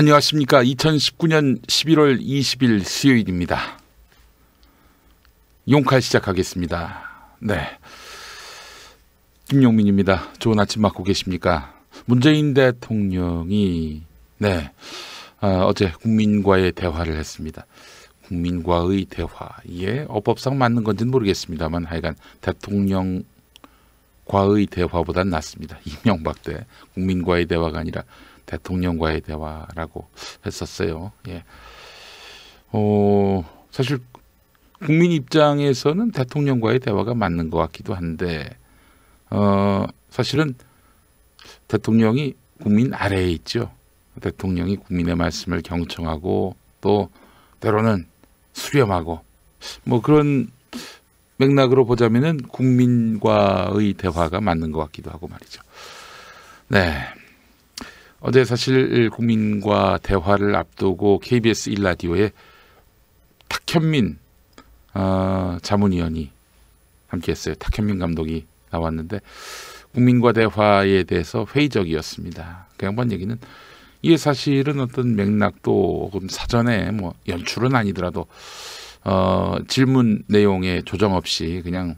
안녕하십니까. 2019년 11월 20일 수요일입니다. 용칼 시작하겠습니다. 네. 김용민입니다. 좋은 아침 맞고 계십니까? 문재인 대통령이 네 어, 어제 국민과의 대화를 했습니다. 국민과의 대화 이게 어법상 맞는 건지는 모르겠습니다만 하여간 대통령 과의 대화보단 낫습니다. 이명박 때 국민과의 대화가 아니라 대통령과의 대화라고 했었어요. 예. 어, 사실 국민 입장에서는 대통령과의 대화가 맞는 것 같기도 한데 어, 사실은 대통령이 국민 아래에 있죠. 대통령이 국민의 말씀을 경청하고 또 때로는 수렴하고 뭐 그런 맥락으로 보자면은 국민과의 대화가 맞는 것 같기도 하고 말이죠. 네. 어제 사실 국민과 대화를 앞두고 KBS 1라디오에 탁현민 어, 자문위원이 함께했어요. 탁현민 감독이 나왔는데 국민과 대화에 대해서 회의적이었습니다. 그 양반 얘기는 이게 사실은 어떤 맥락도 사전에 뭐 연출은 아니더라도 어, 질문 내용에 조정 없이 그냥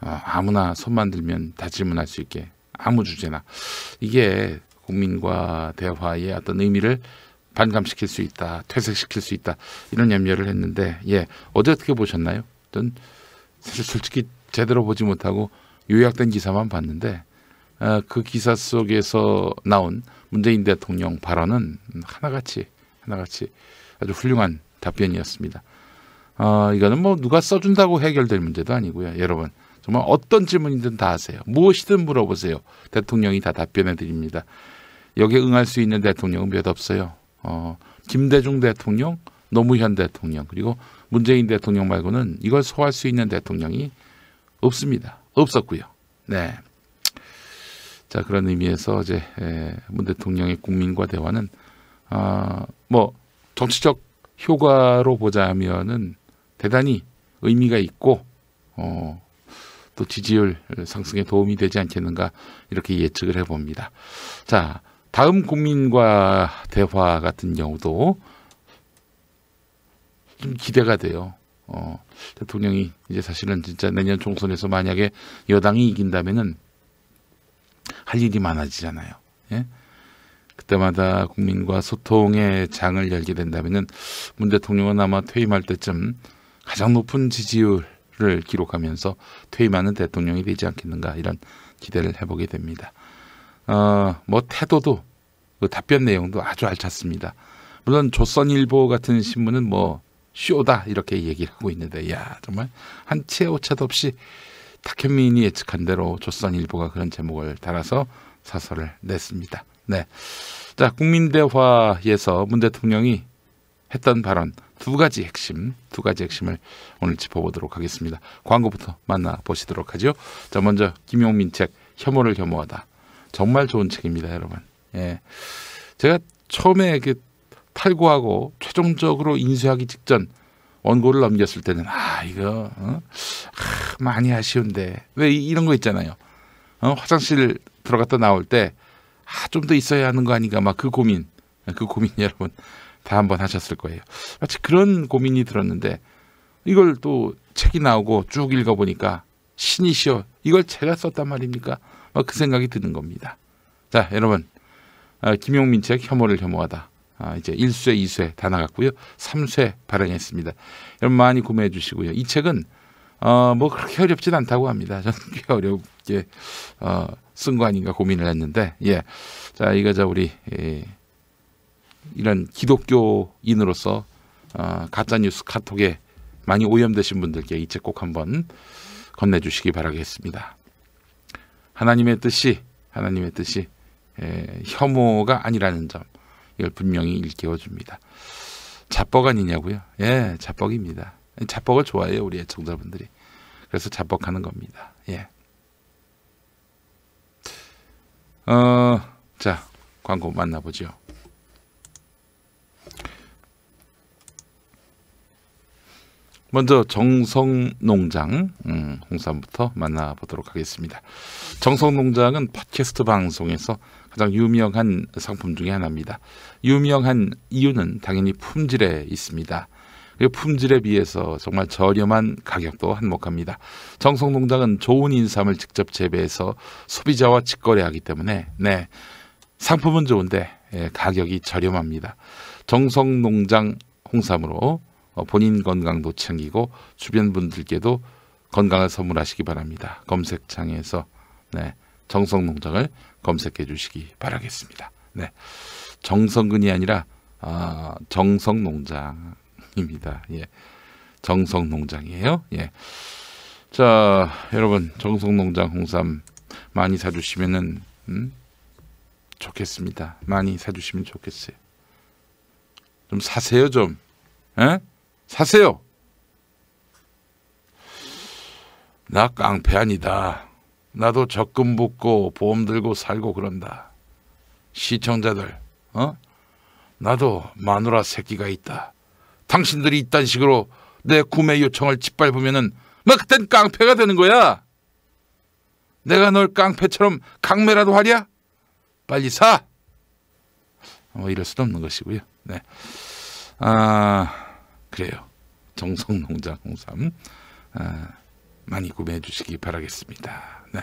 어, 아무나 손만 들면 다 질문할 수 있게 아무 주제나 이게 국민과 대화의 어떤 의미를 반감시킬 수 있다, 퇴색시킬 수 있다 이런 염려를 했는데 예 어제 어떻게 보셨나요? 전 사실 솔직히 제대로 보지 못하고 요약된 기사만 봤는데 어, 그 기사 속에서 나온 문재인 대통령 발언은 하나같이 하나같이 아주 훌륭한 답변이었습니다. 어, 이거는 뭐 누가 써준다고 해결될 문제도 아니고요, 여러분. 정말 어떤 질문이든 다 하세요. 무엇이든 물어보세요. 대통령이 다 답변해 드립니다. 여기에 응할 수 있는 대통령은 몇 없어요. 어, 김대중 대통령, 노무현 대통령 그리고 문재인 대통령 말고는 이걸 소화할 수 있는 대통령이 없습니다. 없었고요. 네. 자 그런 의미에서 이제 문 대통령의 국민과 대화는 어, 뭐 정치적 효과로 보자면은 대단히 의미가 있고 어, 또 지지율 상승에 도움이 되지 않겠는가 이렇게 예측을 해봅니다. 자 다음 국민과 대화 같은 경우도 좀 기대가 돼요. 어, 대통령이 이제 사실은 진짜 내년 총선에서 만약에 여당이 이긴다면은 할 일이 많아지잖아요. 예? 그때마다 국민과 소통의 장을 열게 된다면은 문 대통령은 아마 퇴임할 때쯤 가장 높은 지지율을 기록하면서 퇴임하는 대통령이 되지 않겠는가 이런 기대를 해보게 됩니다. 어, 뭐 태도도 그 답변 내용도 아주 알찼습니다. 물론 조선일보 같은 신문은 뭐 쇼다 이렇게 얘기를 하고 있는데 야 정말 한 채 오차도 없이 탁현민이 예측한 대로 조선일보가 그런 제목을 달아서 사설을 냈습니다. 네, 자 국민대화에서 문 대통령이 했던 발언 두 가지 핵심, 두 가지 핵심을 오늘 짚어보도록 하겠습니다. 광고부터 만나보시도록 하죠. 자, 먼저 김용민 책 혐오를 혐오하다. 정말 좋은 책입니다, 여러분. 예. 제가 처음에 이 탈고하고 최종적으로 인쇄하기 직전 원고를 넘겼을 때는 아 이거 어? 아, 많이 아쉬운데 왜 이런 거 있잖아요. 어? 화장실 들어갔다 나올 때 아, 좀 더 있어야 하는 거 아닌가 막 그 고민 그 고민 여러분 다 한번 하셨을 거예요. 마치 그런 고민이 들었는데 이걸 또 책이 나오고 쭉 읽어보니까 신이시여 이걸 제가 썼단 말입니까? 어, 그 생각이 드는 겁니다. 자, 여러분. 어, 김용민 책 혐오를 혐오하다. 아, 이제 1쇄, 2쇄 다 나갔고요. 3쇄 발행했습니다. 여러분 많이 구매해 주시고요. 이 책은 어, 뭐 그렇게 어렵진 않다고 합니다. 저는 꽤 어렵게 어, 쓴거 아닌가 고민을 했는데 예. 자, 이거 저 우리 예, 이런 기독교인으로서 어, 가짜 뉴스 카톡에 많이 오염되신 분들께 이 책 꼭 한번 건네주시기 바라겠습니다. 하나님의 뜻이 하나님의 뜻이 에, 혐오가 아니라는 점 이걸 분명히 일깨워 줍니다. 자뻑 아니냐고요? 예, 자뻑입니다. 자뻑을 좋아해요 우리 애청자분들이. 그래서 자뻑하는 겁니다. 예. 어, 자 광고 만나보죠. 먼저 정성농장 음, 홍삼부터 만나보도록 하겠습니다. 정성농장은 팟캐스트 방송에서 가장 유명한 상품 중의 하나입니다. 유명한 이유는 당연히 품질에 있습니다. 품질에 비해서 정말 저렴한 가격도 한몫합니다. 정성농장은 좋은 인삼을 직접 재배해서 소비자와 직거래하기 때문에 네 상품은 좋은데 예, 가격이 저렴합니다. 정성농장 홍삼으로 어, 본인 건강도 챙기고 주변 분들께도 건강을 선물하시기 바랍니다. 검색창에서 네, 정성 농장을 검색해 주시기 바라겠습니다. 네, 정성근이 아니라 아, 정성 농장입니다. 예, 정성 농장이에요. 예, 자 여러분 정성 농장 홍삼 많이 사주시면 음? 좋겠습니다. 많이 사주시면 좋겠어요. 좀 사세요 좀. 에? 예? 사세요. 나 깡패 아니다. 나도 적금 붓고 보험 들고 살고 그런다. 시청자들, 어? 나도 마누라 새끼가 있다. 당신들이 이딴 식으로 내 구매 요청을 짓밟으면은 막 그땐 깡패가 되는 거야. 내가 널 깡패처럼 강매라도 하랴? 빨리 사. 뭐 이럴 수도 없는 것이고요. 네. 아. 그래요. 정성농장 홍삼 아, 많이 구매해 주시기 바라겠습니다. 네.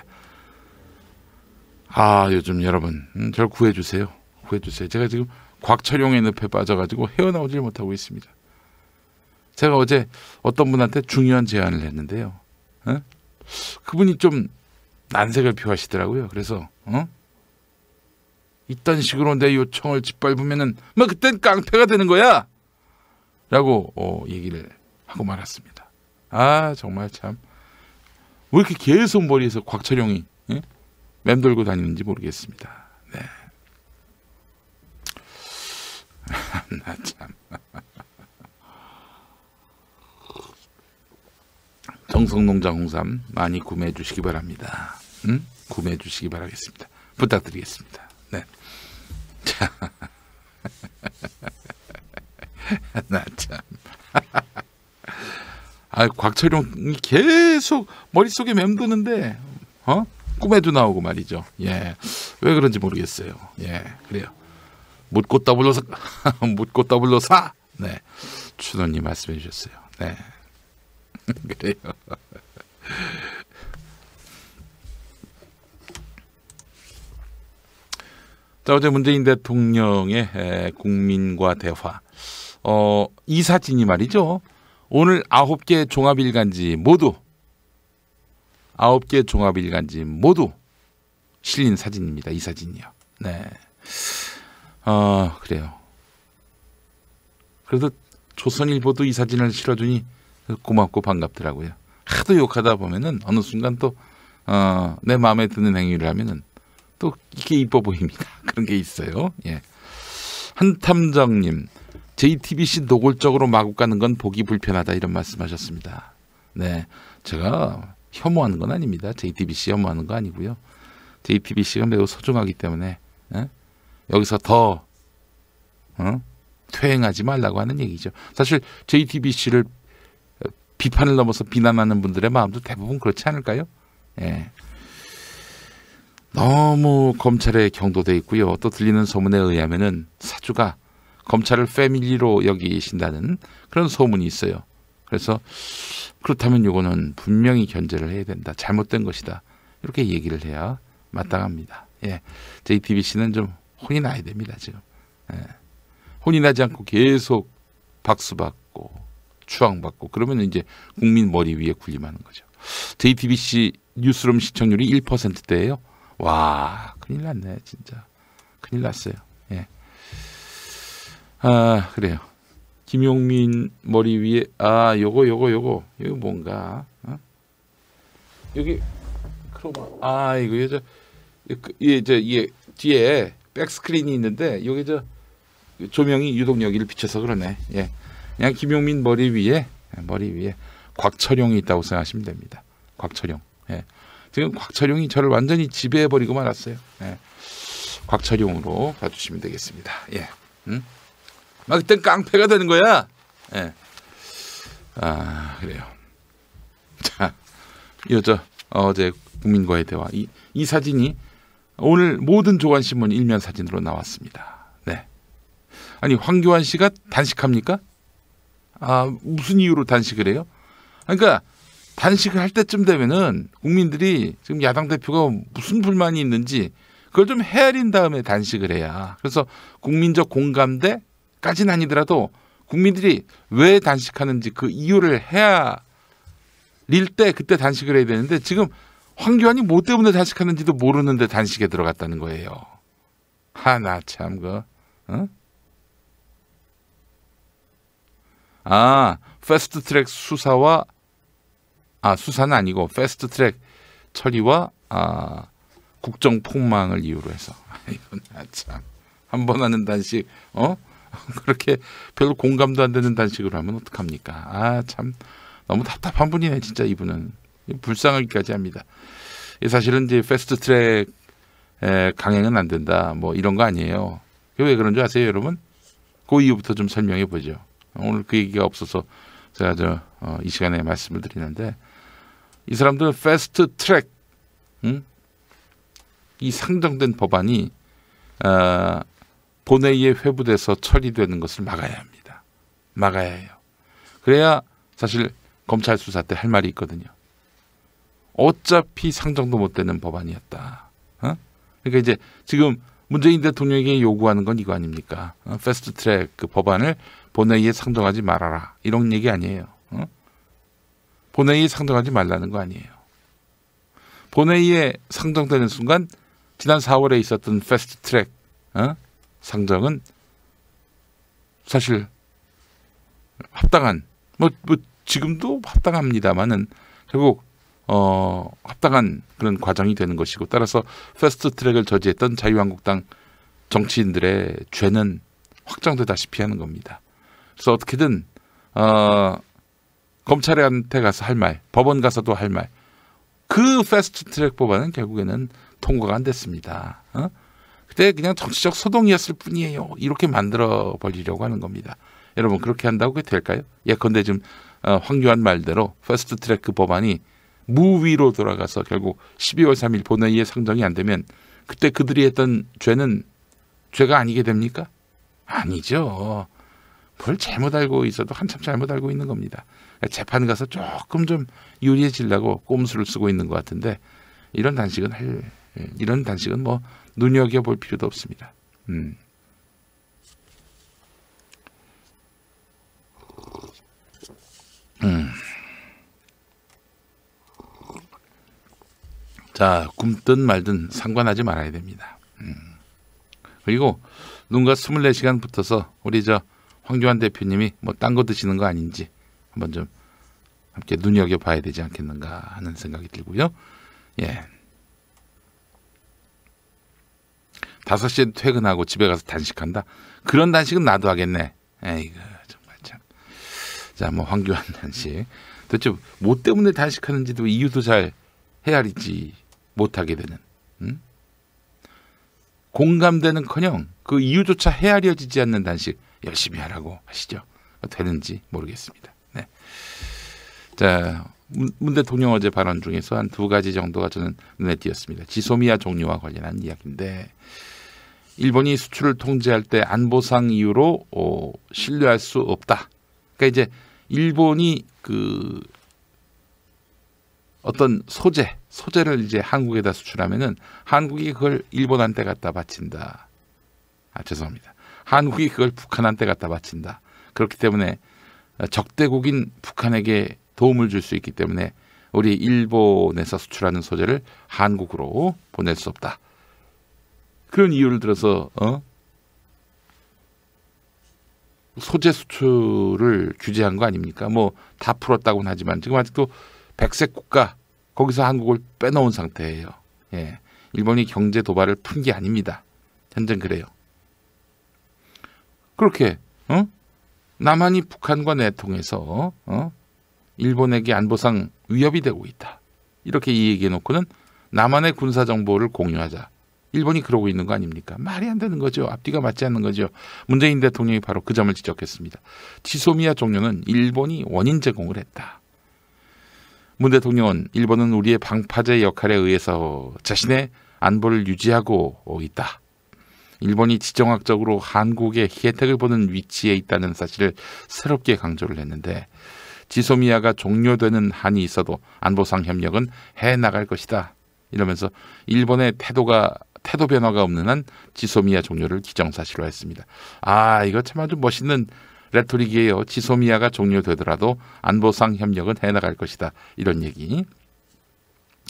아 요즘 여러분 음, 절 구해주세요. 구해주세요. 제가 지금 곽철용의 늪에 빠져가지고 헤어나오질 못하고 있습니다. 제가 어제 어떤 분한테 중요한 제안을 했는데요. 어? 그분이 좀 난색을 표하시더라고요. 그래서 어? 이딴 식으로 내 요청을 짓밟으면은 뭐 그땐 깡패가 되는 거야. 라고 어, 얘기를 하고 말았습니다. 아 정말 참 왜 이렇게 계속 머리에서 곽철용이 예? 맴돌고 다니는지 모르겠습니다. 네. 나 아, 참. 정성농장 홍삼 많이 구매해 주시기 바랍니다. 응? 구매해 주시기 바라겠습니다. 부탁드리겠습니다. 네. 자. 나 참. 아, 곽철용이 계속 머릿속에 맴도는데, 어? 꿈에도 나오고 말이죠. 예. 왜 그런지 모르겠어요. 예. 그래요. 묻고 더블로 사, 묻고 더블로 사! 네. 추노님 말씀해 주셨어요. 네. 그래요. 자, 어제 문재인 대통령의 국민과 대화. 어, 이 사진이 말이죠. 오늘 아홉 개 종합일간지 모두 아홉 개 종합일간지 모두 실린 사진입니다. 이 사진이요. 네. 어, 그래요. 그래도 조선일보도 이 사진을 실어주니 고맙고 반갑더라고요. 하도 욕하다 보면은 어느 순간 또, 어, 내 마음에 드는 행위를 하면은 또 이게 이뻐 보입니다. 그런 게 있어요. 예. 한탐정님. JTBC 노골적으로 마구 가는 건 보기 불편하다 이런 말씀하셨습니다. 네, 제가 혐오하는 건 아닙니다. JTBC 혐오하는 거 아니고요. JTBC가 매우 소중하기 때문에 에? 네? 여기서 더 어? 퇴행하지 말라고 하는 얘기죠. 사실 JTBC를 비판을 넘어서 비난하는 분들의 마음도 대부분 그렇지 않을까요? 예. 너무 검찰에 경도돼 있고요. 또 들리는 소문에 의하면은 사주가 검찰을 패밀리로 여기신다는 그런 소문이 있어요. 그래서 그렇다면 이거는 분명히 견제를 해야 된다. 잘못된 것이다. 이렇게 얘기를 해야 마땅합니다. 예. JTBC는 좀 혼이 나야 됩니다. 지금. 예. 혼이 나지 않고 계속 박수 받고 추앙받고 그러면 이제 국민 머리 위에 군림하는 거죠. JTBC 뉴스룸 시청률이 1%대예요. 와 큰일 났네 진짜. 큰일 났어요. 예. 아 그래요. 김용민 머리 위에 아 요거 요거 요거 이거 뭔가 어? 여기 크로마 아 이거 여자 그, 이저이 뒤에 백 스크린이 있는데 여기 저 조명이 유독 여기를 비춰서 그러네. 예, 그냥 김용민 머리 위에 예, 머리 위에 곽철용이 있다고 생각하시면 됩니다. 곽철용. 예. 지금 곽철용이 저를 완전히 지배해버리고 말았어요. 예. 곽철용으로 봐주시면 되겠습니다. 예. 음? 막 그때 깡패가 되는 거야. 예. 아 그래요. 자, 이어져 어제 국민과의 대화 이, 이 사진이 오늘 모든 조간신문 일면 사진으로 나왔습니다. 네. 아니 황교안 씨가 단식합니까? 아 무슨 이유로 단식을 해요? 그러니까 단식을 할 때쯤 되면은 국민들이 지금 야당 대표가 무슨 불만이 있는지 그걸 좀 헤아린 다음에 단식을 해야 그래서 국민적 공감 대 까진 아니더라도 국민들이 왜 단식하는지 그 이유를 해야 릴 때 그때 단식을 해야 되는데 지금 황교안이 뭐 때문에 단식하는지도 모르는데 단식에 들어갔다는 거예요. 하나 참 그. 어? 아, 패스트 트랙 수사와 아, 수사는 아니고 패스트 트랙 처리와 아, 국정 폭망을 이유로 해서 이건 참한 번 하는 단식 어? 그렇게 별로 공감도 안 되는 단식으로 하면 어떡합니까? 아, 참. 너무 답답한 분이네, 진짜 이분은. 불쌍하기까지 합니다. 사실은 이제 패스트 트랙 강행은 안 된다. 뭐 이런 거 아니에요. 왜 그런 줄 아세요, 여러분? 그 이유부터 좀 설명해 보죠. 오늘 그 얘기가 없어서 제가 저이 어, 시간에 말씀을 드리는데 이 사람들은 패스트 트랙 응? 음? 이 상정된 법안이 어, 본회의에 회부돼서 처리되는 것을 막아야 합니다. 막아야 해요. 그래야 사실 검찰 수사 때 할 말이 있거든요. 어차피 상정도 못 되는 법안이었다. 어? 그러니까 이제 지금 문재인 대통령에게 요구하는 건 이거 아닙니까? 어? 패스트 트랙 그 법안을 본회의에 상정하지 말아라. 이런 얘기 아니에요. 어? 본회의에 상정하지 말라는 거 아니에요. 본회의에 상정되는 순간 지난 4월에 있었던 패스트 트랙 어? 상장은 사실 합당한 뭐, 뭐 지금도 합당합니다만은 결국 어, 합당한 그런 과정이 되는 것이고 따라서 패스트 트랙을 저지했던 자유한국당 정치인들의 죄는 확정되다시피 하는 겁니다. 그래서 어떻게든 어, 검찰한테 가서 할 말, 법원 가서도 할 말, 그 패스트 트랙 법안은 결국에는 통과가 안 됐습니다. 어? 그때 그냥 정치적 소동이었을 뿐이에요. 이렇게 만들어 버리려고 하는 겁니다. 여러분 그렇게 한다고 그게 될까요? 예컨대 지금 어, 황교안 말대로 퍼스트 트랙 법안이 무위로 돌아가서 결국 12월 3일 본회의에 상정이 안 되면 그때 그들이 했던 죄는 죄가 아니게 됩니까? 아니죠. 뭘 잘못 알고 있어도 한참 잘못 알고 있는 겁니다. 재판 가서 조금 좀 유리해지려고 꼼수를 쓰고 있는 것 같은데 이런 단식은 할 예, 이런 단식은 뭐 눈여겨 볼 필요도 없습니다. 음. 음. 자, 굶든 말든 상관하지 말아야 됩니다. 음. 그리고 누군 24시간 붙어서 우리 저 황교안 대표님이 뭐 딴 거 드시는 거 아닌지 한번 좀 함께 눈여겨 봐야 되지 않겠는가 하는 생각이 들고요. 예. 5 시에 퇴근하고 집에 가서 단식한다. 그런 단식은 나도 하겠네. 에이그 정말 참. 자, 뭐 황교안 단식. 도대체 뭐 때문에 단식하는지도 이유도 잘 헤아리지 못하게 되는. 응? 음? 공감되는커녕 그 이유조차 헤아려지지 않는 단식 열심히 하라고 하시죠. 되는지 모르겠습니다. 네. 자, 문, 대통령 어제 발언 중에서 한 두 가지 정도가 저는 눈에 띄었습니다. 지소미아 종류와 관련한 이야기인데 일본이 수출을 통제할 때 안보상 이유로 어, 신뢰할 수 없다. 그러니까 이제 일본이 그 어떤 소재, 소재를 이제 한국에다 수출하면은 한국이 그걸 일본한테 갖다 바친다. 아, 죄송합니다. 한국이 그걸 북한한테 갖다 바친다. 그렇기 때문에 적대국인 북한에게 도움을 줄 수 있기 때문에 우리 일본에서 수출하는 소재를 한국으로 보낼 수 없다. 그런 이유를 들어서 어? 소재 수출을 규제한 거 아닙니까? 뭐 다 풀었다고는 하지만 지금 아직도 백색 국가 거기서 한국을 빼놓은 상태예요. 예. 일본이 경제 도발을 푼 게 아닙니다. 현재 그래요. 그렇게 어? 남한이 북한과 내통해서 어? 일본에게 안보상 위협이 되고 있다. 이렇게 이 얘기해 놓고는 남한의 군사 정보를 공유하자. 일본이 그러고 있는 거 아닙니까? 말이 안 되는 거죠. 앞뒤가 맞지 않는 거죠. 문재인 대통령이 바로 그 점을 지적했습니다. 지소미아 종료는 일본이 원인 제공을 했다. 문 대통령은 일본은 우리의 방파제 역할에 의해서 자신의 안보를 유지하고 있다. 일본이 지정학적으로 한국의 혜택을 보는 위치에 있다는 사실을 새롭게 강조를 했는데 지소미아가 종료되는 한이 있어도 안보상 협력은 해 나갈 것이다. 이러면서 일본의 태도가 태도 변화가 없는 한 지소미아 종료를 기정사실화 했습니다. 아 이거 참 아주 멋있는 레토릭이에요. 지소미아가 종료되더라도 안보상 협력은 해나갈 것이다. 이런 얘기.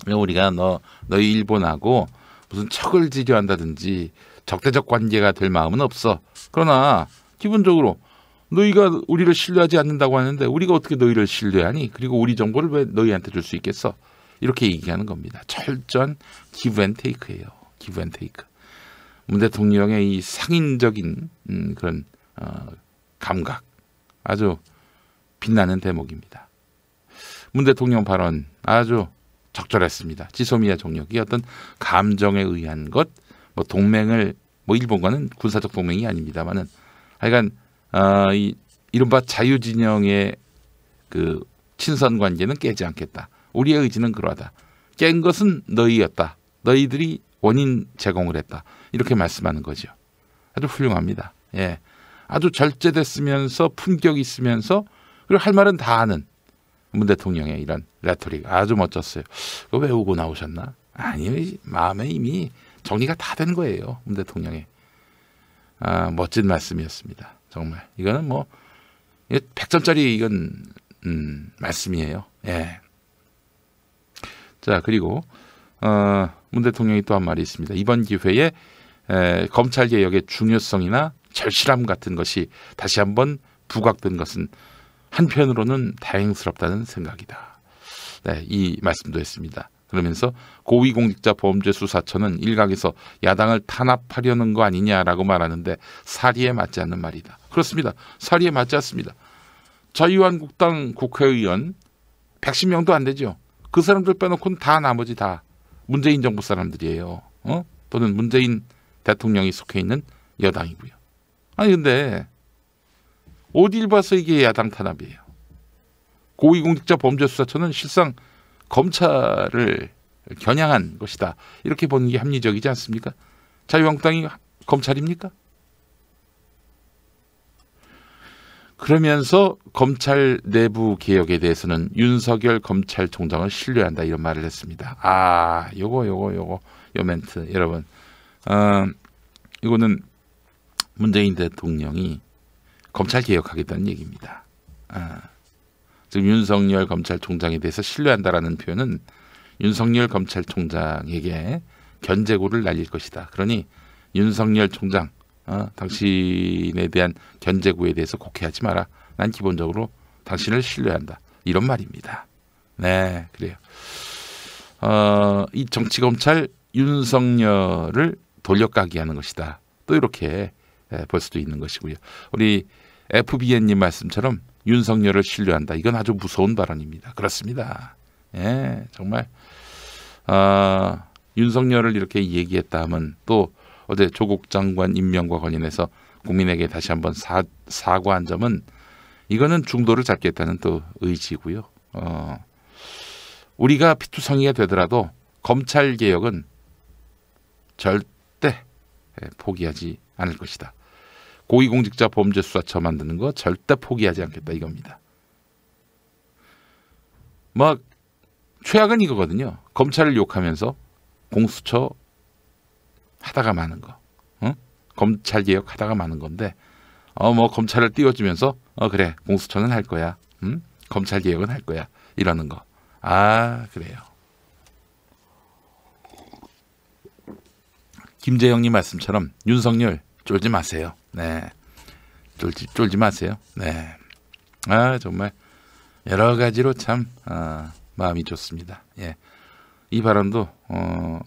그러니까 우리가 너 너희 일본하고 무슨 척을 지려 한다든지 적대적 관계가 될 마음은 없어. 그러나 기본적으로 너희가 우리를 신뢰하지 않는다고 하는데 우리가 어떻게 너희를 신뢰하니? 그리고 우리 정보를 왜 너희한테 줄 수 있겠어? 이렇게 얘기하는 겁니다. 철저한 기브 앤 테이크예요. 기브 앤 테이크. 문 대통령의 이 상인적인 음, 그런 어, 감각 아주 빛나는 대목입니다. 문 대통령 발언 아주 적절했습니다. 지소미아 종력이 어떤 감정에 의한 것, 뭐 동맹을 뭐 일본과는 군사적 동맹이 아닙니다만은 하여간 어, 이 이른바 자유진영의 그 친선 관계는 깨지 않겠다. 우리의 의지는 그러하다. 깬 것은 너희였다. 너희들이 원인 제공을 했다. 이렇게 말씀하는 거죠. 아주 훌륭합니다. 예. 아주 절제됐으면서 품격 있으면서 그리고 할 말은 다 하는 문 대통령의 이런 레토릭 아주 멋졌어요. 그거 외우고 나오셨나? 아니요. 마음에 이미 정리가 다 된 거예요. 문 대통령의. 아, 멋진 말씀이었습니다. 정말. 이거는 뭐 100점짜리 이건 음, 말씀이에요. 예. 자, 그리고 어문 대통령이 또 한 말이 있습니다. 이번 기회에 에, 검찰 개혁의 중요성이나 절실함 같은 것이 다시 한번 부각된 것은 한편으로는 다행스럽다는 생각이다. 네, 이 말씀도 했습니다. 그러면서 고위공직자 범죄수사처는 일각에서 야당을 탄압하려는 거 아니냐라고 말하는데 사리에 맞지 않는 말이다. 그렇습니다. 사리에 맞지 않습니다. 자유한국당 국회의원 110명도 안 되죠. 그 사람들 빼놓고는 다 나머지 다 문재인 정부 사람들이에요. 어? 또는 문재인 대통령이 속해 있는 여당이고요. 아니 근데 어딜 봐서 이게 야당 탄압이에요. 고위공직자 범죄수사처는 실상 검찰을 겨냥한 것이다. 이렇게 보는 게 합리적이지 않습니까? 자유한국당이 검찰입니까? 그러면서 검찰 내부 개혁에 대해서는 윤석열 검찰총장을 신뢰한다 이런 말을 했습니다. 아, 요거 요거 요거 요 멘트 여러분, 어, 이거는 문재인 대통령이 검찰 개혁하겠다는 얘기입니다. 아, 지금 윤석열 검찰총장에 대해서 신뢰한다라는 표현은 윤석열 검찰총장에게 견제구를 날릴 것이다. 그러니 윤석열 총장 어, 당신에 대한 견제구에 대해서 곡해하지 마라. 난 기본적으로 당신을 신뢰한다. 이런 말입니다. 네, 그래요. 어, 이 정치 검찰 윤석열을 돌려가기 하는 것이다. 또 이렇게 볼 수도 있는 것이고요. 우리 FBN님 말씀처럼 윤석열을 신뢰한다. 이건 아주 무서운 발언입니다. 그렇습니다. 예, 정말 어, 윤석열을 이렇게 얘기했다 하면 또 어제 조국 장관 임명과 관련해서 국민에게 다시 한번 사, 사과한 점은 이거는 중도를 잡겠다는 또 의지고요. 어, 우리가 피투성이가 되더라도 검찰 개혁은 절대 예, 포기하지 않을 것이다. 고위공직자 범죄수사처 만드는 거 절대 포기하지 않겠다 이겁니다. 막 최악은 이거거든요. 검찰을 욕하면서 공수처 하다가 마는 거. 응? 검찰 개혁 하다가 마는 건데 어 뭐 검찰을 띄워주면서 어 그래 공수처는 할 거야. 응? 검찰 개혁은 할 거야. 이러는 거. 아 그래요. 김재영님 말씀처럼 윤석열 쫄지 마세요. 네. 쫄지, 쫄지 마세요. 네. 아, 정말 여러 가지로 참 아, 마음이 좋습니다. 예. 이 발언도 어,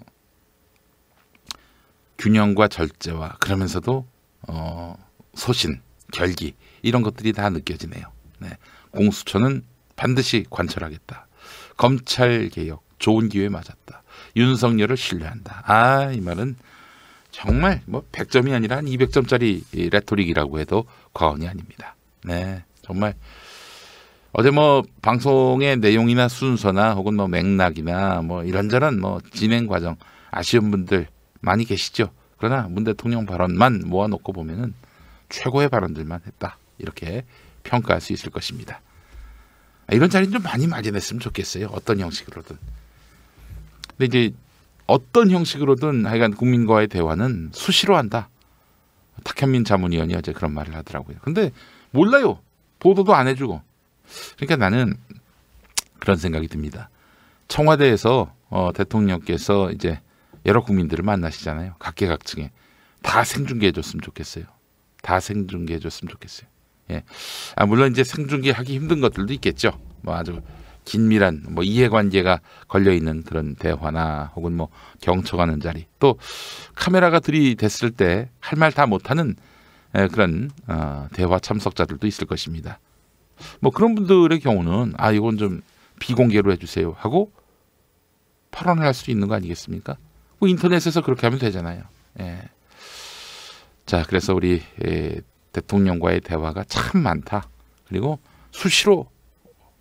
균형과 절제와 그러면서도 어, 소신, 결기 이런 것들이 다 느껴지네요. 네. 공수처는 반드시 관철하겠다. 검찰 개혁 좋은 기회 맞았다. 윤석열을 신뢰한다. 아, 이 말은 정말 뭐 100점이 아니라 한 200점짜리 레토릭이라고 해도 과언이 아닙니다. 네. 정말 어제 뭐 방송의 내용이나 순서나 혹은 뭐 맥락이나 뭐 이런저런 뭐 진행 과정 아쉬운 분들 많이 계시죠. 그러나 문 대통령 발언만 모아놓고 보면은 최고의 발언들만 했다. 이렇게 평가할 수 있을 것입니다. 아, 이런 자리는 좀 많이 마련했으면 좋겠어요. 어떤 형식으로든. 근데 이제 어떤 형식으로든 하여간 국민과의 대화는 수시로 한다. 탁현민 자문위원이 어제 그런 말을 하더라고요. 근데 몰라요. 보도도 안 해주고. 그러니까 나는 그런 생각이 듭니다. 청와대에서 어, 대통령께서 이제 여러 국민들을 만나시잖아요. 각계각층에 다 생중계해 줬으면 좋겠어요. 다 생중계해 줬으면 좋겠어요. 예. 아 물론 이제 생중계 하기 힘든 것들도 있겠죠. 뭐 아주 긴밀한 뭐 이해관계가 걸려 있는 그런 대화나 혹은 뭐 경청하는 자리 또 카메라가 들이댔을 때 할 말 다 못하는 예, 그런 어, 대화 참석자들도 있을 것입니다. 뭐 그런 분들의 경우는 아 이건 좀 비공개로 해주세요 하고 발언을 할 수 있는 거 아니겠습니까? 뭐 인터넷에서 그렇게 하면 되잖아요. 예. 자, 그래서 우리 예, 대통령과의 대화가 참 많다. 그리고 수시로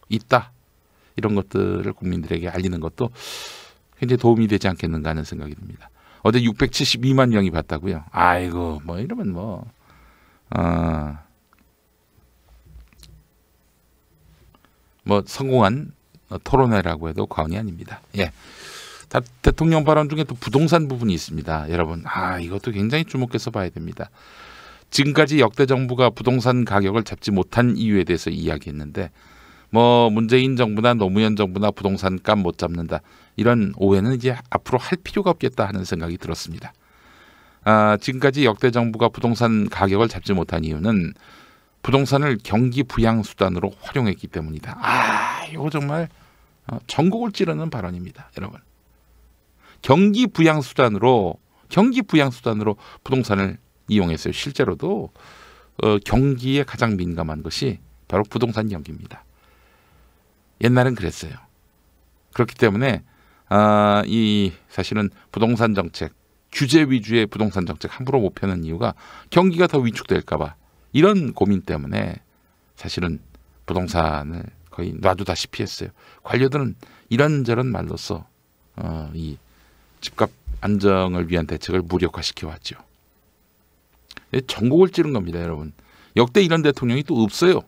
있다. 이런 것들을 국민들에게 알리는 것도 굉장히 도움이 되지 않겠는가 하는 생각이 듭니다. 어제 672만 명이 봤다고요. 아이고, 뭐 이러면 뭐 어, 뭐 성공한 토론회라고 해도 과언이 아닙니다. 예. 대통령 발언 중에 또 부동산 부분이 있습니다. 여러분, 아 이것도 굉장히 주목해서 봐야 됩니다. 지금까지 역대 정부가 부동산 가격을 잡지 못한 이유에 대해서 이야기했는데 뭐 문재인 정부나 노무현 정부나 부동산 값못 잡는다 이런 오해는 이제 앞으로 할 필요가 없겠다 하는 생각이 들었습니다. 아, 지금까지 역대 정부가 부동산 가격을 잡지 못한 이유는 부동산을 경기 부양 수단으로 활용했기 때문이다. 아, 이거 정말 어, 전국을 찌르는 발언입니다, 여러분. 경기 부양 수단으로 경기 부양 수단으로 부동산을 이용했어요. 실제로도 어, 경기에 가장 민감한 것이 바로 부동산 경기입니다. 옛날엔 그랬어요. 그렇기 때문에 아, 이 사실은 부동산 정책 규제 위주의 부동산 정책 함부로 못 펴는 이유가 경기가 더 위축될까봐 이런 고민 때문에 사실은 부동산을 거의 놔두다시피 했어요. 관료들은 이런저런 말로써 어, 이 집값 안정을 위한 대책을 무력화시켜 왔죠. 네, 전국을 찌른 겁니다, 여러분. 역대 이런 대통령이 또 없어요.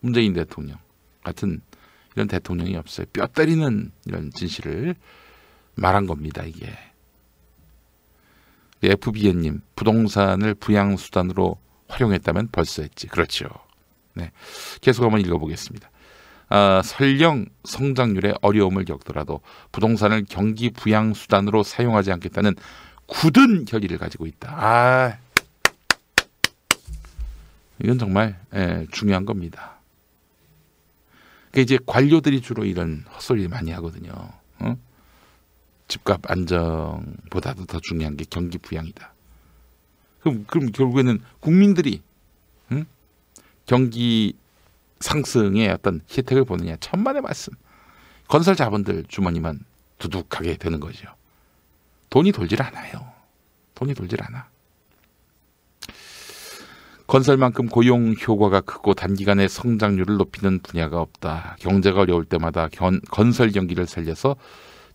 문재인 대통령 같은 이런 대통령이 없어요. 뼈 때리는 이런 진실을 말한 겁니다, 이게. FBN님, 그 부동산을 부양수단으로 활용했다면 벌써 했지. 그렇죠. 네. 계속 한번 읽어보겠습니다. 아, 설령 성장률에 어려움을 겪더라도 부동산을 경기 부양 수단으로 사용하지 않겠다는 굳은 결의를 가지고 있다. 아, 이건 정말 예, 중요한 겁니다. 그 이제 관료들이 주로 이런 헛소리 많이 하거든요. 어? 집값 안정보다도 더 중요한 게 경기 부양이다. 그럼 그럼 결국에는 국민들이 응? 경기 상승의 어떤 혜택을 보느냐 천만의 말씀. 건설 자본들 주머니만 두둑하게 되는 거죠. 돈이 돌질 않아요. 돈이 돌질 않아. 건설만큼 고용 효과가 크고 단기간에 성장률을 높이는 분야가 없다. 경제가 어려울 때마다 견, 건설 경기를 살려서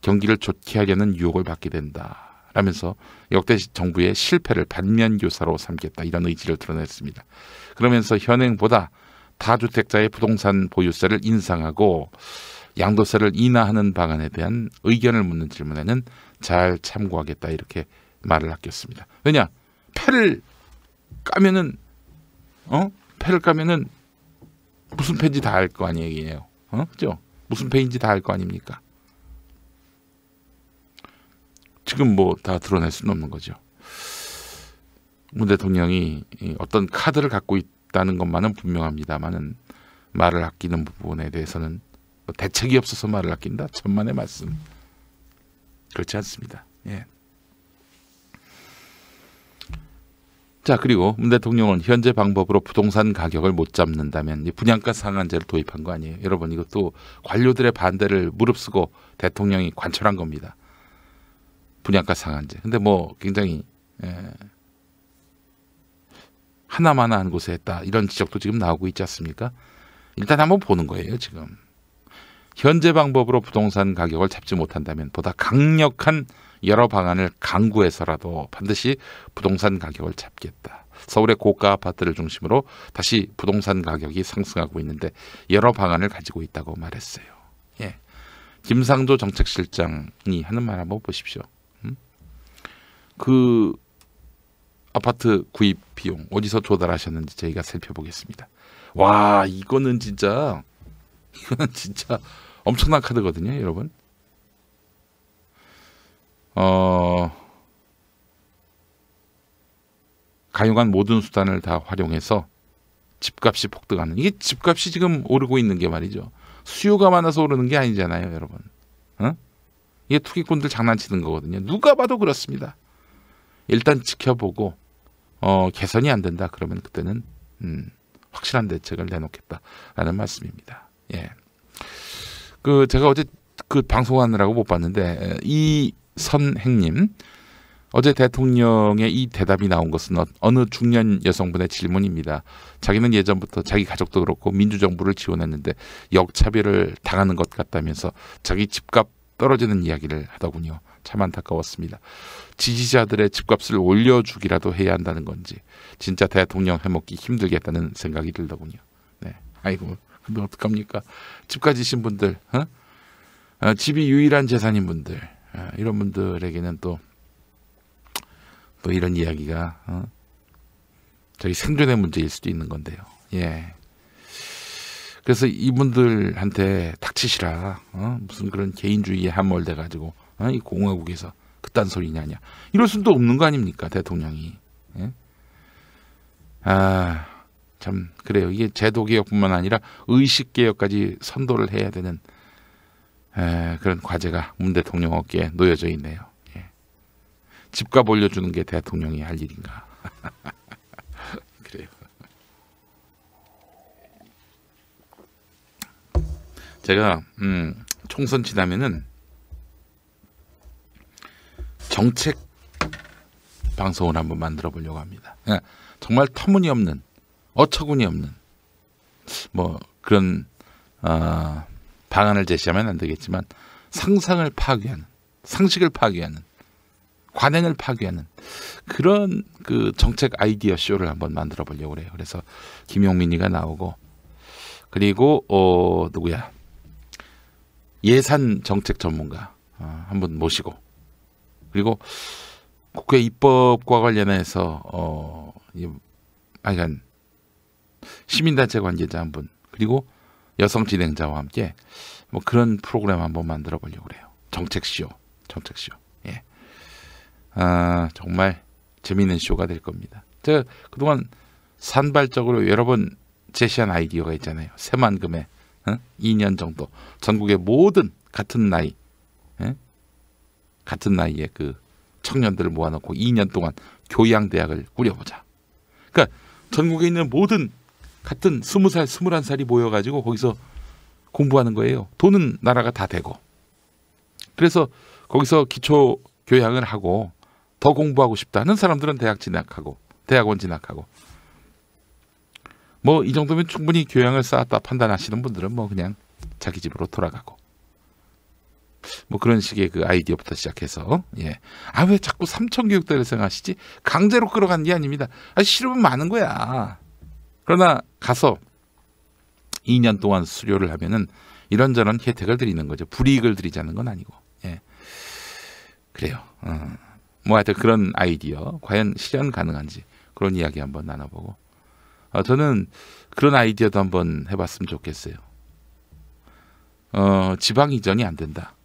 경기를 좋게 하려는 유혹을 받게 된다. 라면서 역대 정부의 실패를 반면 교사로 삼겠다 이런 의지를 드러냈습니다. 그러면서 현행보다 다주택자의 부동산 보유세를 인상하고 양도세를 인하하는 방안에 대한 의견을 묻는 질문에는 잘 참고하겠다 이렇게 말을 아꼈습니다. 왜냐? 패를 까면은 어? 패를 까면은 무슨 패인지 다 알 거 아니에요. 어? 그죠? 무슨 패인지 다 알 거 아닙니까? 지금 뭐 다 드러낼 수는 없는 거죠. 문 대통령이 어떤 카드를 갖고 있다 없다는 것만은 분명합니다만은 말을 아끼는 부분에 대해서는 뭐 대책이 없어서 말을 아낀다 천만의 말씀 그렇지 않습니다. 예. 자 그리고 문 대통령은 현재 방법으로 부동산 가격을 못 잡는다면 분양가 상한제를 도입한 거 아니에요. 여러분 이것도 관료들의 반대를 무릅쓰고 대통령이 관철한 겁니다. 분양가 상한제. 근데 뭐 굉장히 예, 하나만한 곳에 했다. 이런 지적도 지금 나오고 있지 않습니까? 일단 한번 보는 거예요, 지금. 현재 방법으로 부동산 가격을 잡지 못한다면 보다 강력한 여러 방안을 강구해서라도 반드시 부동산 가격을 잡겠다. 서울의 고가 아파트를 중심으로 다시 부동산 가격이 상승하고 있는데 여러 방안을 가지고 있다고 말했어요. 예. 김상조 정책실장이 하는 말 한번 보십시오. 음? 그 아파트 구입 비용 어디서 조달하셨는지 저희가 살펴보겠습니다. 와 이거는 진짜 이거는 진짜 엄청난 카드거든요, 여러분. 어 가용한 모든 수단을 다 활용해서 집값이 폭등하는 이게 집값이 지금 오르고 있는 게 말이죠. 수요가 많아서 오르는 게 아니잖아요, 여러분. 어? 이게 투기꾼들 장난치는 거거든요. 누가 봐도 그렇습니다. 일단 지켜보고 어, 개선이 안 된다 그러면 그때는 음, 확실한 대책을 내놓겠다라는 말씀입니다. 예. 그 제가 어제 그 방송하느라고 못 봤는데 이선행님 어제 대통령의 이 대답이 나온 것은 어, 어느 중년 여성분의 질문입니다. 자기는 예전부터 자기 가족도 그렇고 민주정부를 지원했는데 역차별을 당하는 것 같다면서 자기 집값 떨어지는 이야기를 하더군요. 참 안타까웠습니다. 지지자들의 집값을 올려주기라도 해야 한다는 건지 진짜 대통령 해먹기 힘들겠다는 생각이 들더군요. 네, 아이고 근데 어떡합니까? 집 가지신 분들, 어? 아, 집이 유일한 재산인 분들 아, 이런 분들에게는 또또 또 이런 이야기가 어? 저희 생존의 문제일 수도 있는 건데요. 예. 그래서 이분들한테 닥치시라. 어? 무슨 그런 개인주의에 함몰돼 가지고 아, 이 공화국에서 그딴 소리냐냐. 이럴 수도 없는 거 아닙니까 대통령이. 예? 아. 참 그래요. 이게 제도 개혁뿐만 아니라 의식 개혁까지 선도를 해야 되는 에, 그런 과제가 문 대통령 어깨에 놓여져 있네요. 예. 집값 올려주는 게 대통령이 할 일인가? 그래요. 제가 음, 총선 지나면은 정책 방송을 한번 만들어 보려고 합니다. 예. 정말 터무니없는 어처구니없는 뭐 그런 어, 방안을 제시하면 안 되겠지만 상상을 파괴하는 상식을 파괴하는 관행을 파괴하는 그런 그 정책 아이디어 쇼를 한번 만들어 보려고 그요 그래서 김용민이가 나오고 그리고 어 누구야 예산 정책 전문가 어, 한번 모시고 그리고 국회 입법과 관련해서 어, 하여간 시민단체 관계자 한 분, 그리고 여성 진행자와 함께 뭐 그런 프로그램 한번 만들어 보려고 그래요. 정책쇼, 정책쇼. 예. 아, 정말 재미있는 쇼가 될 겁니다. 제가 그동안 산발적으로 여러 번 제시한 아이디어가 있잖아요. 새만금에 어? 2년 정도 전국의 모든 같은 나이 같은 나이에 그 청년들을 모아놓고 2년 동안 교양대학을 꾸려보자. 그러니까 전국에 있는 모든 같은 20살, 21살이 모여가지고 거기서 공부하는 거예요. 돈은 나라가 다 되고. 그래서 거기서 기초 교양을 하고 더 공부하고 싶다는 사람들은 대학 진학하고 대학원 진학하고 뭐 이 정도면 충분히 교양을 쌓았다 판단하시는 분들은 뭐 그냥 자기 집으로 돌아가고 뭐 그런 식의 그 아이디어부터 시작해서 예. 아 왜 자꾸 삼천 교육대를 생각하시지? 강제로 끌어간 게 아닙니다. 아 실험은 많은 거야. 그러나 가서 2년 동안 수료를 하면은 이런저런 혜택을 드리는 거죠. 불이익을 드리자는 건 아니고. 예. 그래요. 어. 뭐 하여튼 그런 아이디어 과연 실현 가능한지 그런 이야기 한번 나눠보고 어, 저는 그런 아이디어도 한번 해봤으면 좋겠어요. 어, 지방 이전이 안 된다.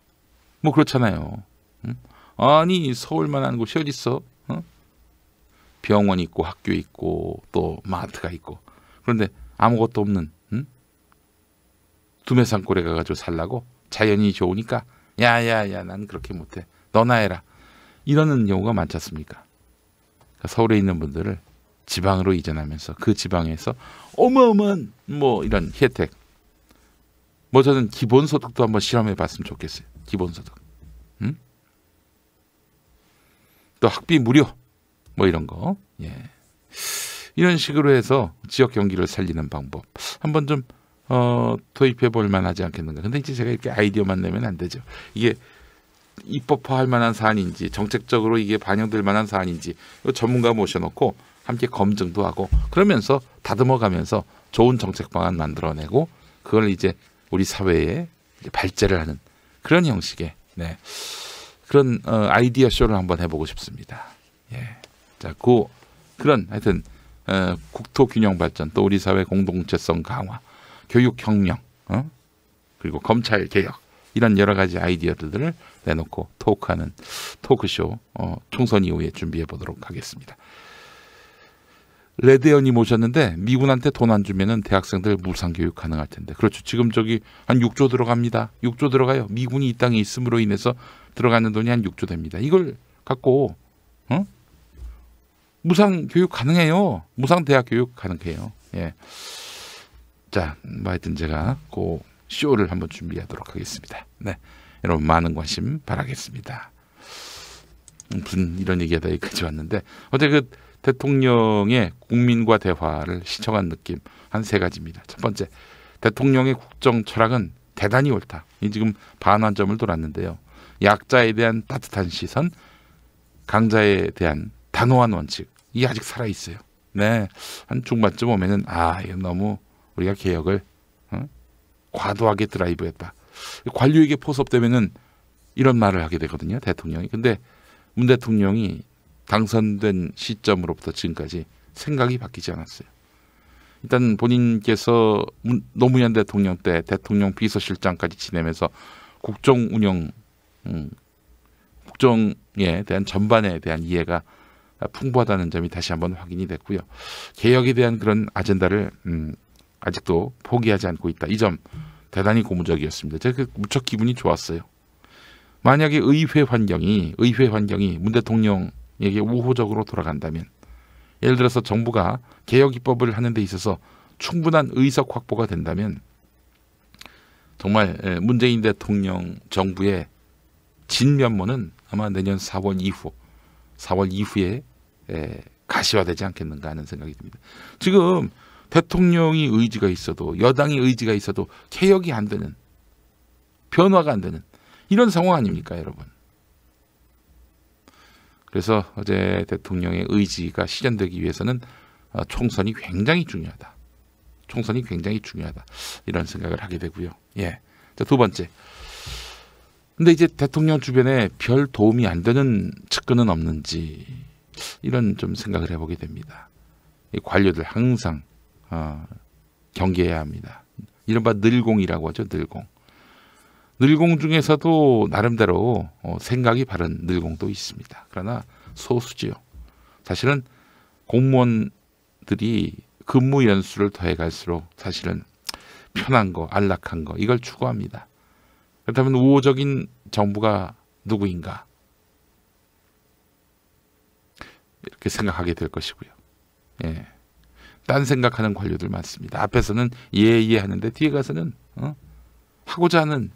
뭐 그렇잖아요. 응? 아니 서울만한 곳이 어디 있어? 응? 병원 있고 학교 있고 또 마트가 있고 그런데 아무것도 없는 응? 두메산골에 가가지고 살라고 자연이 좋으니까 야야야 난 그렇게 못해 너나 해라 이러는 경우가 많지 않습니까? 그니까 서울에 있는 분들을 지방으로 이전하면서 그 지방에서 어마어마한 뭐 이런 혜택 뭐 저는 기본소득도 한번 실험해 봤으면 좋겠어요. 기본소득. 응? 또 학비 무료 뭐 이런 거. 예. 이런 식으로 해서 지역 경기를 살리는 방법 한번 좀 어, 도입해 볼 만하지 않겠는가. 근데 이제 제가 이렇게 아이디어만 내면 안 되죠. 이게 입법화할 만한 사안인지 정책적으로 이게 반영될 만한 사안인지 전문가 모셔놓고 함께 검증도 하고 그러면서 다듬어가면서 좋은 정책 방안 만들어내고 그걸 이제 우리 사회에 발제를 하는 그런 형식의 네. 그런 어, 아이디어 쇼를 한번 해보고 싶습니다. 예. 자, 고 그런 하여튼 어, 국토 균형 발전, 또 우리 사회 공동체성 강화, 교육 혁명, 어? 그리고 검찰 개혁 이런 여러 가지 아이디어들을 내놓고 토크하는 토크쇼 어, 총선 이후에 준비해 보도록 하겠습니다. 레드연이 모셨는데 미군한테 돈 안 주면은 대학생들 무상교육 가능할 텐데 그렇죠 지금 저기 한 6조 들어갑니다 6조 들어가요 미군이 이 땅에 있음으로 인해서 들어가는 돈이 한 6조 됩니다 이걸 갖고 어? 무상 교육 가능해요 무상 대학 교육 가능해요 예 자 뭐 하여튼 제가 그 쇼를 한번 준비하도록 하겠습니다 네 여러분 많은 관심 바라겠습니다 무슨 이런 얘기하다 여기까지 왔는데 어제 그 대통령의 국민과 대화를 시청한 느낌 한 세 가지입니다. 첫 번째, 대통령의 국정 철학은 대단히 옳다. 이 지금 반환점을 돌았는데요. 약자에 대한 따뜻한 시선, 강자에 대한 단호한 원칙, 이 아직 살아 있어요. 네, 한 중반쯤 오면은 아 이건 너무 우리가 개혁을 어? 과도하게 드라이브했다. 관료에게 포섭되면은 이런 말을 하게 되거든요, 대통령이. 근데 문 대통령이 당선된 시점으로부터 지금까지 생각이 바뀌지 않았어요. 일단 본인께서 노무현 대통령 때 대통령 비서실장까지 지내면서 국정 운영, 음, 국정에 대한 전반에 대한 이해가 풍부하다는 점이 다시 한번 확인이 됐고요. 개혁에 대한 그런 아젠다를 음, 아직도 포기하지 않고 있다. 이 점 대단히 고무적이었습니다. 제가 그 무척 기분이 좋았어요. 만약에 의회 환경이 의회 환경이 문 대통령 이게 우호적으로 돌아간다면 예를 들어서 정부가 개혁 입법을 하는 데 있어서 충분한 의석 확보가 된다면 정말 예, 문재인 대통령 정부의 진면모는 아마 내년 4월 이후 4월 이후에 예, 가시화되지 않겠는가 하는 생각이 듭니다. 지금 대통령이 의지가 있어도 여당이 의지가 있어도 개혁이 안 되는 변화가 안 되는 이런 상황 아닙니까 여러분 그래서 어제 대통령의 의지가 실현되기 위해서는 어, 총선이 굉장히 중요하다. 총선이 굉장히 중요하다. 이런 생각을 하게 되고요. 예. 자, 두 번째. 근데 이제 대통령 주변에 별 도움이 안 되는 측근은 없는지 이런 좀 생각을 해보게 됩니다. 이 관료들 항상 어, 경계해야 합니다. 이른바 늘공이라고 하죠. 늘공. 늘공 중에서도 나름대로 어, 생각이 바른 늘공도 있습니다. 그러나 소수지요. 사실은 공무원들이 근무 연수를 더해갈수록 사실은 편한 거, 안락한 거 이걸 추구합니다. 그렇다면 우호적인 정부가 누구인가? 이렇게 생각하게 될 것이고요. 예. 딴 생각하는 관료들 많습니다. 앞에서는 예예 하는데 뒤에 가서는 어? 하고자 하는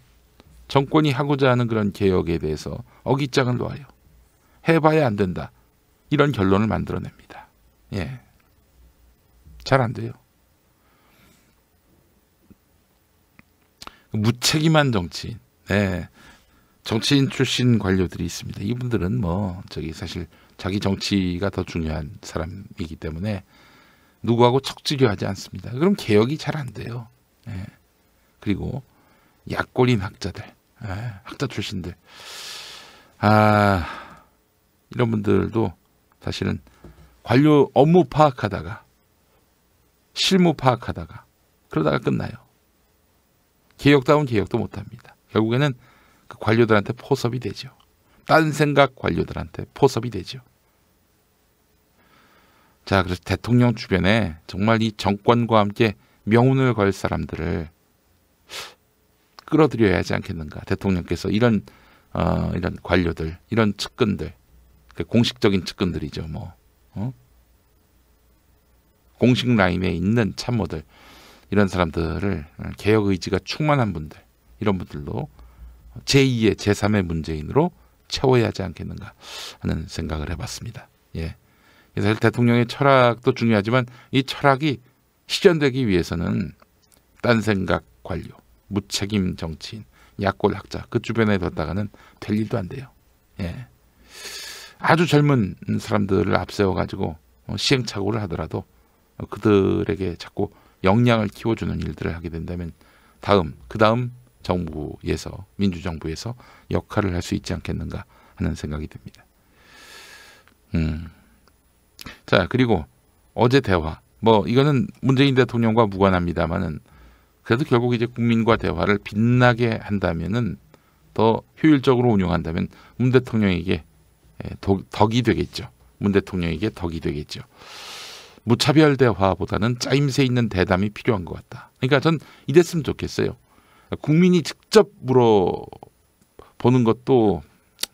정권이 하고자 하는 그런 개혁에 대해서 어깃장을 놓아요. 해봐야 안 된다. 이런 결론을 만들어냅니다. 예. 잘 안 돼요. 무책임한 정치인. 네. 정치인 출신 관료들이 있습니다. 이분들은 뭐 저기 사실 자기 정치가 더 중요한 사람이기 때문에 누구하고 척지려하지 않습니다. 그럼 개혁이 잘 안 돼요. 예. 그리고 약골인 학자들 예, 학자 출신들. 아, 이런 분들도 사실은 관료 업무 파악하다가 실무 파악하다가 그러다가 끝나요. 개혁다운 개혁도 못합니다. 결국에는 그 관료들한테 포섭이 되죠. 딴 생각 관료들한테 포섭이 되죠. 자, 그래서 대통령 주변에 정말 이 정권과 함께 명운을 걸 사람들을 끌어들여야 하지 않겠는가. 대통령께서 이런 어, 이런 관료들, 이런 측근들, 그 공식적인 측근들이죠. 뭐 어? 공식 라임에 있는 참모들 이런 사람들을 개혁 의지가 충만한 분들 이런 분들로 제2의 제3의 문재인으로 채워야 하지 않겠는가 하는 생각을 해봤습니다. 예. 그래서 대통령의 철학도 중요하지만 이 철학이 실현되기 위해서는 딴 생각 관료 무책임 정치인, 약골 학자 그 주변에 뒀다가는 될 일도 안 돼요. 예. 아주 젊은 사람들을 앞세워 가지고 어, 시행착오를 하더라도 어, 그들에게 자꾸 역량을 키워주는 일들을 하게 된다면 다음 그 다음 정부에서 민주정부에서 역할을 할 수 있지 않겠는가 하는 생각이 듭니다. 음. 자 그리고 어제 대화 뭐 이거는 문재인 대통령과 무관합니다만은 그래도 결국 이제 국민과 대화를 빛나게 한다면은 더 효율적으로 운영한다면 문 대통령에게 예, 덕이 되겠죠. 문 대통령에게 덕이 되겠죠. 무차별 대화보다는 짜임새 있는 대담이 필요한 것 같다. 그러니까 전 이랬으면 좋겠어요. 국민이 직접 물어보는 것도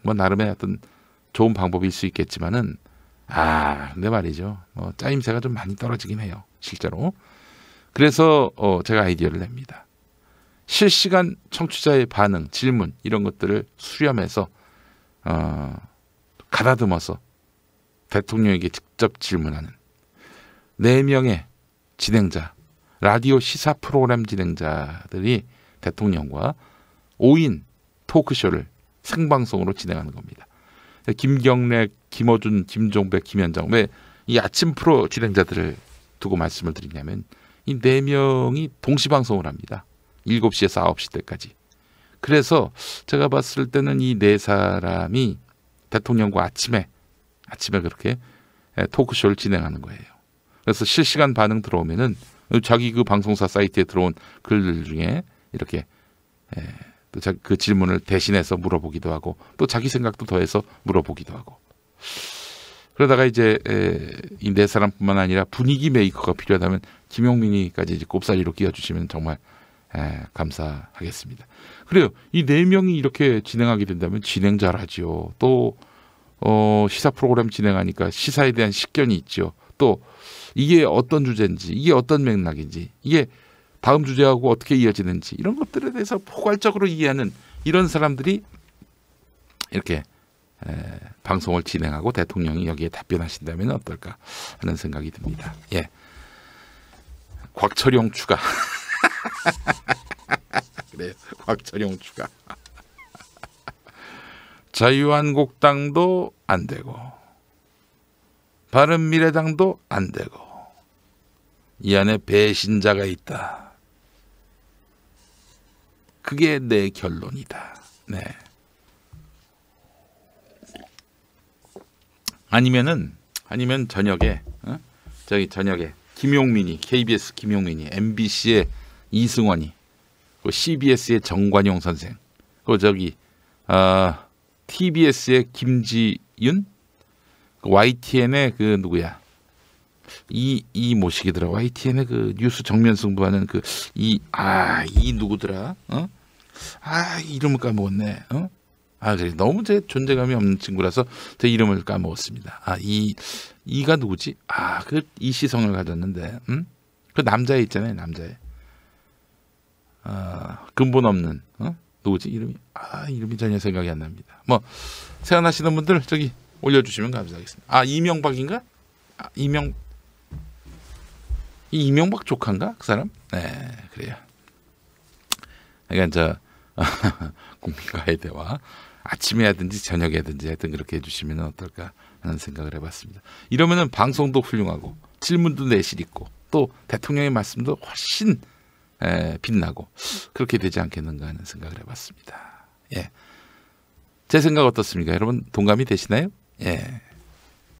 뭐 나름의 어떤 좋은 방법일 수 있겠지만은 아, 근데 말이죠. 뭐 짜임새가 좀 많이 떨어지긴 해요. 실제로. 그래서 어, 제가 아이디어를 냅니다. 실시간 청취자의 반응, 질문 이런 것들을 수렴해서 어, 가다듬어서 대통령에게 직접 질문하는 네 명의 진행자, 라디오 시사 프로그램 진행자들이 대통령과 5인 토크쇼를 생방송으로 진행하는 겁니다. 김경래, 김어준, 김종백, 김현정 왜 이 아침 프로 진행자들을 두고 말씀을 드리냐면 이네 명이 동시 방송을 합니다. 7시에서 9시 때까지. 그래서 제가 봤을 때는 이 네 사람이 대통령과 아침에 아침에 그렇게 예, 토크쇼를 진행하는 거예요. 그래서 실시간 반응 들어오면은 자기 그 방송사 사이트에 들어온 글들 중에 이렇게 예, 또그 질문을 대신해서 물어보기도 하고 또 자기 생각도 더해서 물어보기도 하고 그러다가 이제 예, 이네 사람뿐만 아니라 분위기 메이커가 필요하다면 김용민이까지 이제 곱살이로 끼워주시면 정말 에, 예, 감사하겠습니다. 그래요. 이 네 명이 이렇게 진행하게 된다면 진행자라지요. 또 어, 시사 프로그램 진행하니까 시사에 대한 식견이 있죠. 또 이게 어떤 주제인지, 이게 어떤 맥락인지, 이게 다음 주제하고 어떻게 이어지는지 이런 것들에 대해서 포괄적으로 이해하는 이런 사람들이 이렇게 에, 방송을 진행하고 대통령이 여기에 답변하신다면 어떨까 하는 생각이 듭니다. 예. 곽철용 추가. 그래 곽철용 추가. 자유한국당도 안 되고 바른미래당도 안 되고 이 안에 배신자가 있다. 그게 내 결론이다. 네. 아니면은 아니면 저녁에 어? 저기 저녁에 김용민이, KBS 김용민이, MBC의 이승원이, CBS의 정관용 선생, 그 저기 아, TBS의 김지윤, YTN의 그, 그 누구야? 이 이 모시기더라. YTN의 그 뉴스 정면 승부하는 그 이 아이 아, 누구더라? 어? 아 이름을 까먹었네. 어? 아 그래 너무 제 존재감이 없는 친구라서 제 이름을 까먹었습니다. 아이 이가 누구지? 아, 그 이시성을 가졌는데, 음? 그 남자애 있잖아요, 남자애. 아, 근본 없는, 어? 누구지? 이름이, 아, 이름이 전혀 생각이 안 납니다. 뭐, 생각나시는 분들 저기 올려주시면 감사하겠습니다. 아, 이명박인가? 아, 이명, 이 이명박 조카인가? 그 사람? 네, 그래요. 그러니까 저, 국민과의 대화. 아침에 하든지 저녁에 하든지 하여튼 그렇게 해주시면 어떨까 하는 생각을 해봤습니다. 이러면은 방송도 훌륭하고 질문도 내실 있고 또 대통령의 말씀도 훨씬 에, 빛나고 그렇게 되지 않겠는가 하는 생각을 해봤습니다. 예. 제 생각 어떻습니까? 여러분 동감이 되시나요? 예.